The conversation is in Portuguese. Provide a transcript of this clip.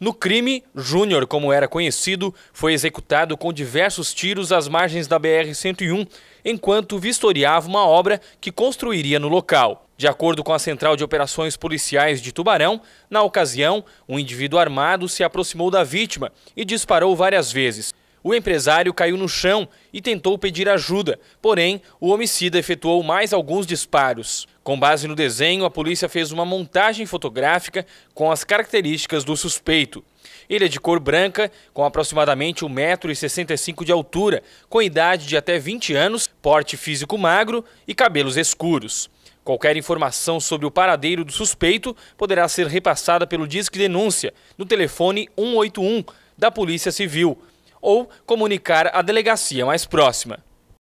No crime, Júnior, como era conhecido, foi executado com diversos tiros às margens da BR-101, enquanto vistoriava uma obra que construiria no local. De acordo com a Central de Operações Policiais de Tubarão, na ocasião, um indivíduo armado se aproximou da vítima e disparou várias vezes, o empresário caiu no chão e tentou pedir ajuda, porém, o homicida efetuou mais alguns disparos. Com base no desenho, a polícia fez uma montagem fotográfica com as características do suspeito. Ele é de cor branca, com aproximadamente 1,65m de altura, com idade de até 20 anos, porte físico magro e cabelos escuros. Qualquer informação sobre o paradeiro do suspeito poderá ser repassada pelo Disque Denúncia, no telefone 181 da Polícia Civil, ou comunicar à delegacia mais próxima.